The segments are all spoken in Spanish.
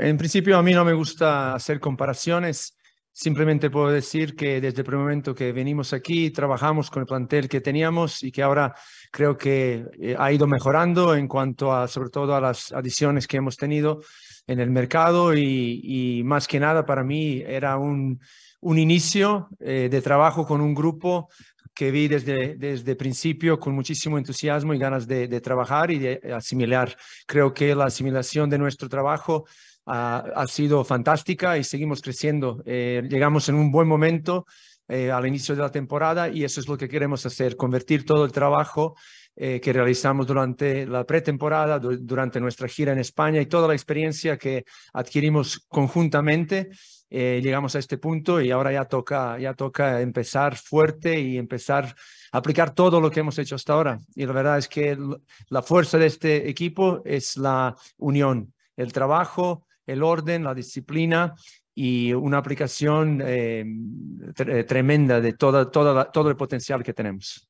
En principio a mí no me gusta hacer comparaciones, simplemente puedo decir que desde el primer momento que venimos aquí trabajamos con el plantel que teníamos y que ahora creo que eh, ha ido mejorando en cuanto a sobre todo a las adiciones que hemos tenido en el mercado y, más que nada para mí era un, un inicio eh, de trabajo con un grupo que vi desde, desde principio con muchísimo entusiasmo y ganas de, de, trabajar y de asimilar. Creo que la asimilación de nuestro trabajo ha, sido fantástica y seguimos creciendo. Eh, llegamos en un buen momento eh, al inicio de la temporada y eso es lo que queremos hacer, convertir todo el trabajo eh, que realizamos durante la pretemporada, durante nuestra gira en España y toda la experiencia que adquirimos conjuntamente. llegamos a este punto y ahora ya toca, ya toca empezar fuerte y empezar a aplicar todo lo que hemos hecho hasta ahora. Y la verdad es que la fuerza de este equipo es la unión, el trabajo, el orden, la disciplina y una aplicación eh, tremenda de toda, toda, todo el potencial que tenemos.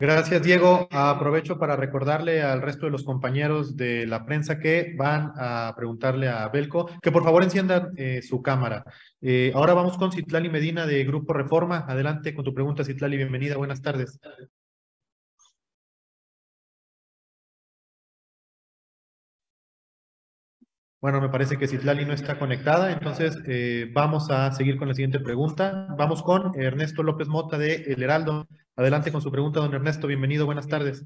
Gracias, Diego. Aprovecho para recordarle al resto de los compañeros de la prensa que van a preguntarle a Belco que por favor enciendan eh, su cámara. Eh, ahora vamos con Citlali Medina de Grupo Reforma. Adelante con tu pregunta, Citlali. Bienvenida. Buenas tardes. Bueno, me parece que Citlali no está conectada, entonces eh, vamos a seguir con la siguiente pregunta. Vamos con Ernesto López Mota de El Heraldo. Adelante con su pregunta, don Ernesto. Bienvenido, buenas tardes.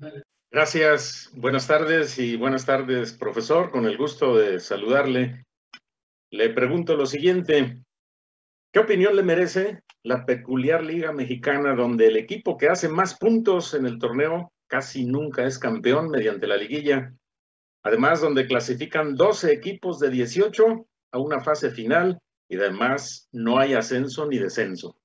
Gracias, buenas tardes y buenas tardes, profesor. Con el gusto de saludarle. Le pregunto lo siguiente. ¿Qué opinión le merece la peculiar Liga Mexicana donde el equipo que hace más puntos en el torneo casi nunca es campeón mediante la liguilla? Además, donde clasifican 12 equipos de 18 a una fase final y además no hay ascenso ni descenso.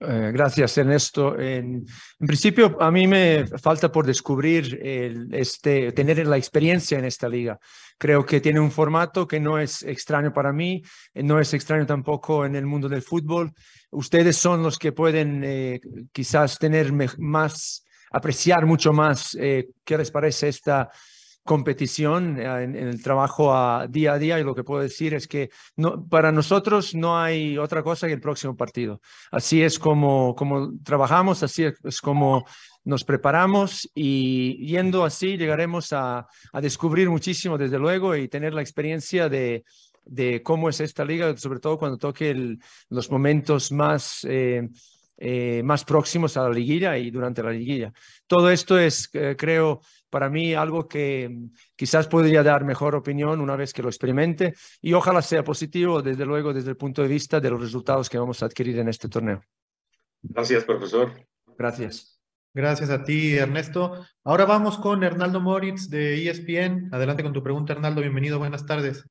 Eh, gracias, Ernesto. En, en, principio, a mí me falta por descubrir el, este, tener la experiencia en esta liga. Creo que tiene un formato que no es extraño para mí, no es extraño tampoco en el mundo del fútbol. Ustedes son los que pueden eh, quizás tener más, apreciar mucho más eh, qué les parece esta competición eh, en, el trabajo a ah, día a día y lo que puedo decir es que no, para nosotros no hay otra cosa que el próximo partido. Así es como, como trabajamos, así es como nos preparamos y yendo así llegaremos a, a descubrir muchísimo desde luego y tener la experiencia de, de cómo es esta liga, sobre todo cuando toque los momentos más... Eh, eh, más próximos a la liguilla y durante la liguilla. Todo esto es, creo, para mí algo que mm, quizás podría dar mejor opinión una vez que lo experimente y ojalá sea positivo, desde luego, desde el punto de vista de los resultados que vamos a adquirir en este torneo. Gracias, profesor. Gracias. Gracias a ti, Ernesto. Ahora vamos con Hernaldo Moritz de ESPN. Adelante con tu pregunta, Hernaldo. Bienvenido, buenas tardes.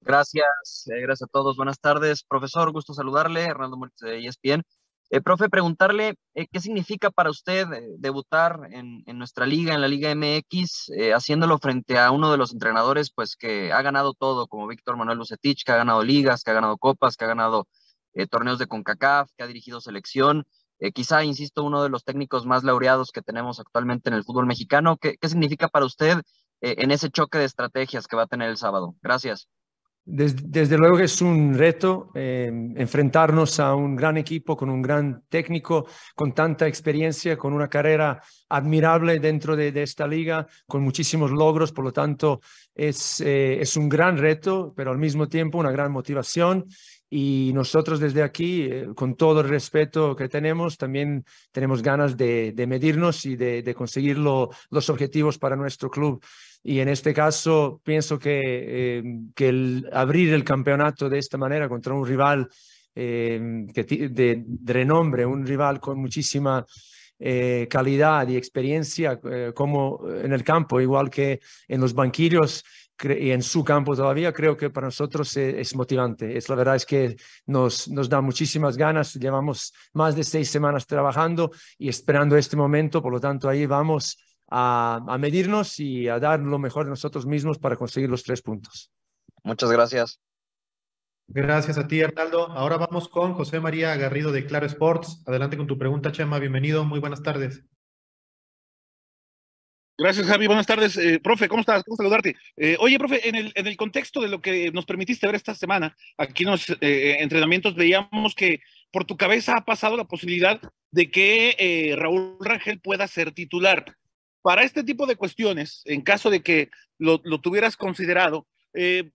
Gracias, eh, gracias a todos. Buenas tardes, profesor. Gusto saludarle, Hernando Moritz de ESPN. Eh, profe, preguntarle eh, qué significa para usted eh, debutar en, nuestra liga, en la Liga MX, haciéndolo frente a uno de los entrenadores pues, que ha ganado todo, como Víctor Manuel Lucetich, que ha ganado ligas, que ha ganado copas, que ha ganado torneos de CONCACAF, que ha dirigido selección. quizá, insisto, uno de los técnicos más laureados que tenemos actualmente en el fútbol mexicano. ¿Qué, significa para usted en ese choque de estrategias que va a tener el sábado? Gracias. Desde, desde, luego es un reto eh, enfrentarnos a un gran equipo con un gran técnico, con tanta experiencia, con una carrera admirable dentro de, esta liga, con muchísimos logros. Por lo tanto, eh, es, un gran reto, pero al mismo tiempo una gran motivación. Y nosotros desde aquí, eh, con todo el respeto que tenemos, también tenemos ganas de, medirnos y de, de conseguir los objetivos para nuestro club. Y en este caso, pienso que, eh, que el abrir el campeonato de esta manera contra un rival eh, de, renombre, un rival con muchísima eh, calidad y experiencia, como en el campo, igual que en los banquillos, y en su campo todavía, creo que para nosotros es, motivante. Es, la verdad es que nos, nos da muchísimas ganas. Llevamos más de seis semanas trabajando y esperando este momento, por lo tanto ahí vamos a, a medirnos y a dar lo mejor de nosotros mismos para conseguir los tres puntos. Muchas gracias. Gracias a ti, Arnaldo. Ahora vamos con José María Garrido de Claro Sports. Adelante con tu pregunta, Chema. Bienvenido. Muy buenas tardes. Gracias, Javi. Buenas tardes. Eh, profe, ¿cómo estás? ¿Cómo saludarte. Eh, oye, profe, en el, en el, contexto de lo que nos permitiste ver esta semana, aquí en los eh, entrenamientos veíamos que por tu cabeza ha pasado la posibilidad de que Raúl Rangel pueda ser titular para este tipo de cuestiones, en caso de que lo, tuvieras considerado, eh,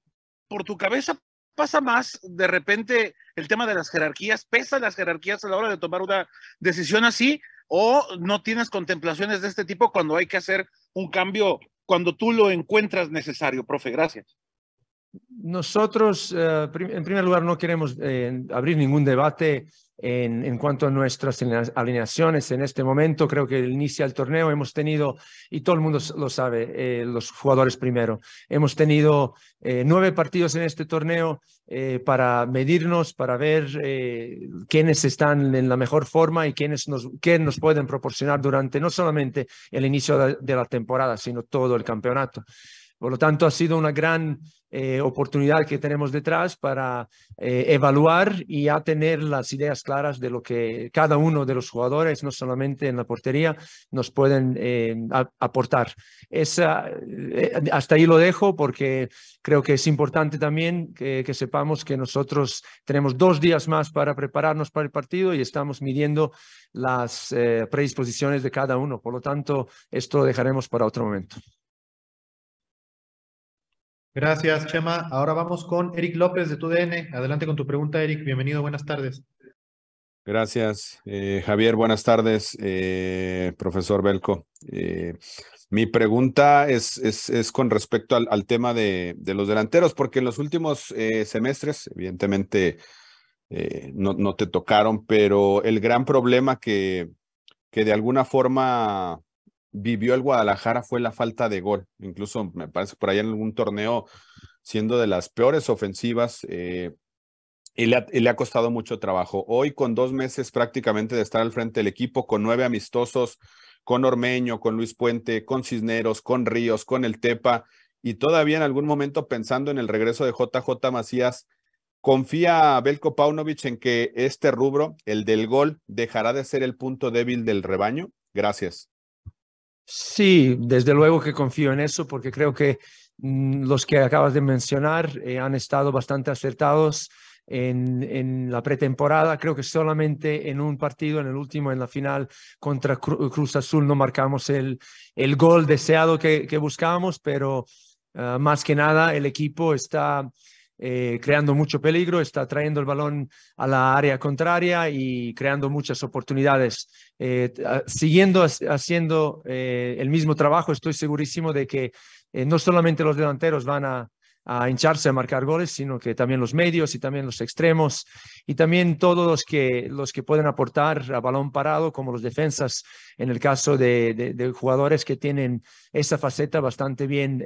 por tu cabeza pasa más de repente el tema de las jerarquías, pesa las jerarquías a la hora de tomar una decisión así, o no tienes contemplaciones de este tipo cuando hay que hacer un cambio, cuando tú lo encuentras necesario, profe, gracias. Nosotros, eh, en primer lugar, no queremos eh, abrir ningún debate en, cuanto a nuestras alineaciones en este momento. Creo que el inicio del torneo hemos tenido, y todo el mundo lo sabe, eh, los jugadores primero, hemos tenido nueve partidos en este torneo para medirnos, para ver quiénes están en la mejor forma y quiénes nos, quién nos pueden proporcionar durante no solamente el inicio de la temporada, sino todo el campeonato. Por lo tanto, ha sido una gran eh, oportunidad que tenemos detrás para eh, evaluar y a tener las ideas claras de lo que cada uno de los jugadores, no solamente en la portería, nos pueden eh, aportar. Esa, hasta ahí lo dejo porque creo que es importante también que, que, sepamos que nosotros tenemos dos días más para prepararnos para el partido y estamos midiendo las predisposiciones de cada uno. Por lo tanto, esto lo dejaremos para otro momento. Gracias, Chema. Ahora vamos con Eric López de TUDN. Adelante con tu pregunta, Eric. Bienvenido, buenas tardes. Gracias, eh, Javier. Buenas tardes, eh, profesor Belco. Eh, mi pregunta es, con respecto al, tema de, los delanteros, porque en los últimos semestres, evidentemente, no, te tocaron, pero el gran problema que de alguna forma vivió el Guadalajara fue la falta de gol. Incluso me parece por ahí en algún torneo siendo de las peores ofensivas. Eh, y le, ha, costado mucho trabajo. Hoy, con dos meses prácticamente de estar al frente del equipo, con nueve amistosos, con Ormeño, con Luis Puente, con Cisneros, con Ríos, con el Tepa, y todavía en algún momento pensando en el regreso de JJ Macías, confía Belko Paunovic en que este rubro, el del gol, dejará de ser el punto débil del rebaño. Gracias. Sí, desde luego que confío en eso porque creo que mm, los que acabas de mencionar eh, han estado bastante acertados en, la pretemporada. Creo que solamente en un partido, en el último, en la final contra Cruz Azul, no marcamos el, gol deseado que, que buscábamos, pero ah, más que nada el equipo está eh, creando mucho peligro, está trayendo el balón a la área contraria y creando muchas oportunidades. Eh, ah, siguiendo haciendo eh, el mismo trabajo, estoy segurísimo de que no solamente los delanteros van a, hincharse a marcar goles, sino que también los medios y también los extremos y también todos los que, los que pueden aportar a balón parado, como los defensas, en el caso de, jugadores que tienen esa faceta bastante bien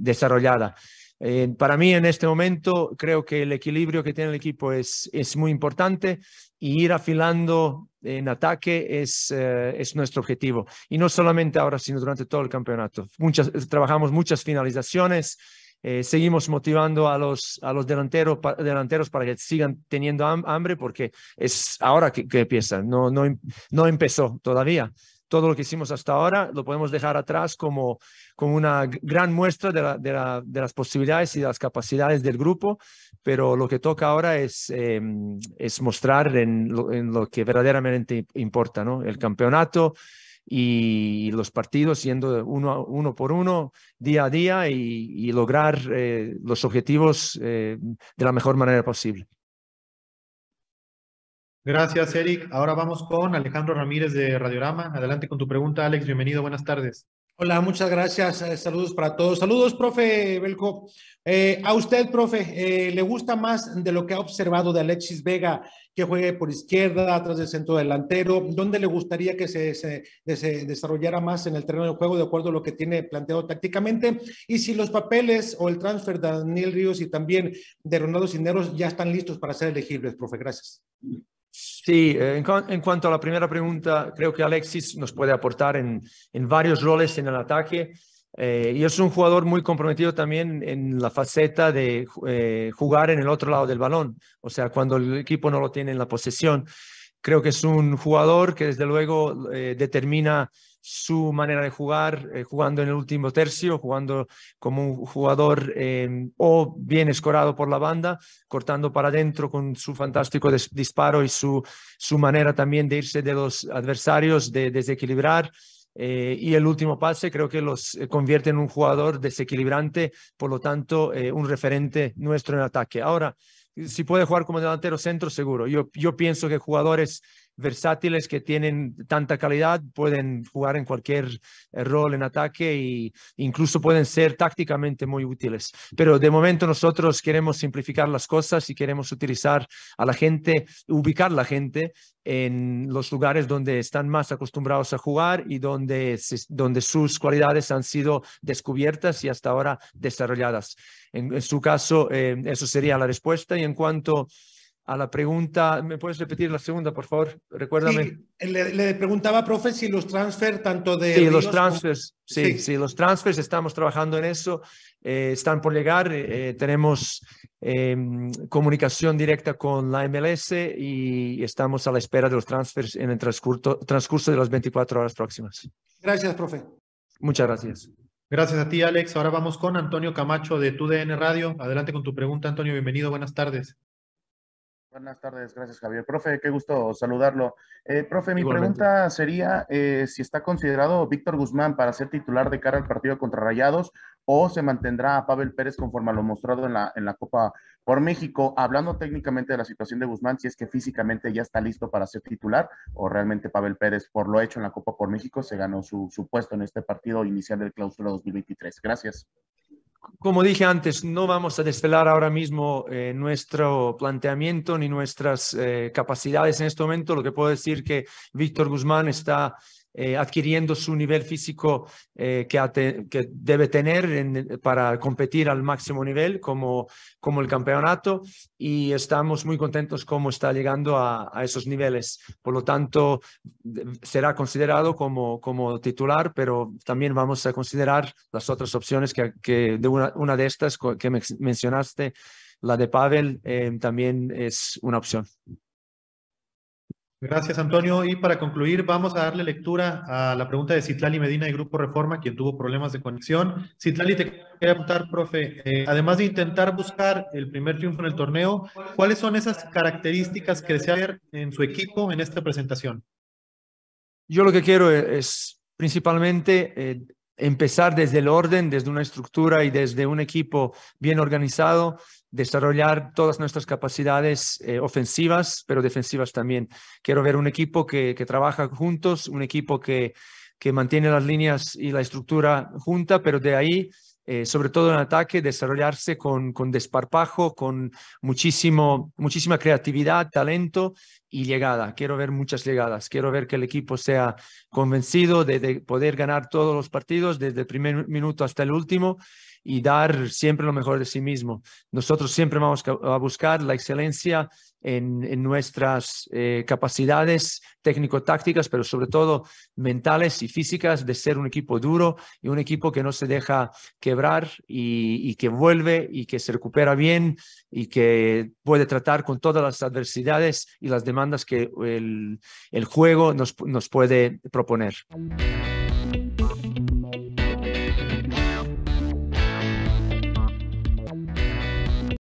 desarrollada. Eh, para mí en este momento creo que el equilibrio que tiene el equipo es, es muy importante y ir afilando en ataque es, eh, es nuestro objetivo. Y no solamente ahora, sino durante todo el campeonato. Muchas, trabajamos muchas finalizaciones, eh, seguimos motivando a los, a los delanteros, delanteros para que sigan teniendo hambre porque es ahora que, que empieza, no, no, no empezó todavía todo lo que hicimos hasta ahora lo podemos dejar atrás como, como una gran muestra de, de, las posibilidades y de las capacidades del grupo, pero lo que toca ahora es, em, es mostrar en lo, que verdaderamente importa, ¿no? El campeonato y los partidos siendo uno, uno por uno, día a día y, lograr eh, los objetivos eh, de la mejor manera posible. Gracias, Eric. Ahora vamos con Alejandro Ramírez de Radiorama. Adelante con tu pregunta, Alex. Bienvenido, buenas tardes. Hola, muchas gracias. Eh, saludos para todos. Saludos, profe Belco. Eh, a usted, profe, eh, ¿le gusta más de lo que ha observado de Alexis Vega, que juegue por izquierda, atrás del centro delantero? ¿Dónde le gustaría que se, se, desarrollara más en el terreno de juego, de acuerdo a lo que tiene planteado tácticamente? Y si los papeles o el transfer de Daniel Ríos y también de Ronaldo Cineros ya están listos para ser elegibles, profe. Gracias. Sí, eh, en, cuanto a la primera pregunta, creo que Alexis nos puede aportar en, en varios roles en el ataque. Eh, y es un jugador muy comprometido también en la faceta de eh, jugar en el otro lado del balón, o sea, cuando el equipo no lo tiene en la posesión. Creo que es un jugador que desde luego eh, determina su manera de jugar, eh, jugando en el último tercio, jugando como un jugador em, o bien escorado por la banda, cortando para adentro con su fantástico disparo y su, su, manera también de irse de los adversarios, de desequilibrar. Eh, y el último pase creo que los convierte en un jugador desequilibrante, por lo tanto, un referente nuestro en ataque. Ahora, si puede jugar como delantero centro, seguro. Yo, yo pienso que jugadores versátiles que tienen tanta calidad, pueden jugar en cualquier eh, rol en ataque e incluso pueden ser tácticamente muy útiles. Pero de momento nosotros queremos simplificar las cosas y queremos utilizar a la gente, ubicar a la gente en los lugares donde están más acostumbrados a jugar y donde, donde sus cualidades han sido descubiertas y hasta ahora desarrolladas. En, su caso, eh, eso sería la respuesta. Y en cuanto a la pregunta, ¿me puedes repetir la segunda, por favor? Recuérdame. Sí, le, preguntaba, profe, si los transfers, tanto de... Sí, los transfers, sí, sí, los transfers, estamos trabajando en eso, eh, están por llegar, eh, eh, tenemos em, comunicación directa con la MLS y estamos a la espera de los transfers en el transcurso, transcurso de las 24 horas próximas. Gracias, profe. Muchas gracias. Gracias a ti, Alex. Ahora vamos con Antonio Camacho de TUDN Radio. Adelante con tu pregunta, Antonio. Bienvenido, buenas tardes. Buenas tardes, gracias Javier. Profe, qué gusto saludarlo. Eh, profe, mi pregunta sería eh, si está considerado Víctor Guzmán para ser titular de cara al partido contra Rayados o se mantendrá a Pavel Pérez conforme a lo mostrado en la, en la Copa por México, hablando técnicamente de la situación de Guzmán, si es que físicamente ya está listo para ser titular o realmente Pavel Pérez, por lo hecho en la Copa por México, se ganó su, su puesto en este partido inicial del clausura 2023. Gracias como dije antes, no vamos a desvelar ahora mismo eh, nuestro planteamiento ni nuestras eh, capacidades en este momento. Lo que puedo decir que Víctor Guzmán está eh, adquiriendo su nivel físico eh, que, debe tener para competir al máximo nivel como, como el campeonato y estamos muy contentos cómo está llegando a, esos niveles. Por lo tanto, será considerado como, como titular, pero también vamos a considerar las otras opciones que, que de una, de estas que mencionaste, la de Pavel, eh, también es una opción. Gracias, Antonio. Y para concluir, vamos a darle lectura a la pregunta de Citlali Medina y Grupo Reforma, quien tuvo problemas de conexión. Citlali, te quería preguntar, profe, eh, además de intentar buscar el primer triunfo en el torneo, ¿cuáles son esas características que desea ver en su equipo en esta presentación? Yo lo que quiero eh, es, principalmente eh, empezar desde el orden, desde una estructura y desde un equipo bien organizado desarrollar todas nuestras capacidades eh, ofensivas, pero defensivas también. Quiero ver un equipo que, que trabaja juntos, un equipo que, que, mantiene las líneas y la estructura junta, pero de ahí, eh, sobre todo en ataque, desarrollarse con, con desparpajo, con muchísimo, muchísima creatividad, talento y llegada. Quiero ver muchas llegadas. Quiero ver que el equipo sea convencido de poder ganar todos los partidos desde el primer minuto hasta el último y dar siempre lo mejor de sí mismo. Nosotros siempre vamos a buscar la excelencia en, nuestras eh, capacidades técnico-tácticas, pero sobre todo mentales y físicas, de ser un equipo duro y un equipo que no se deja quebrar y, que vuelve y que se recupera bien y que puede tratar con todas las adversidades y las demandas que el, juego nos, nos puede proponer.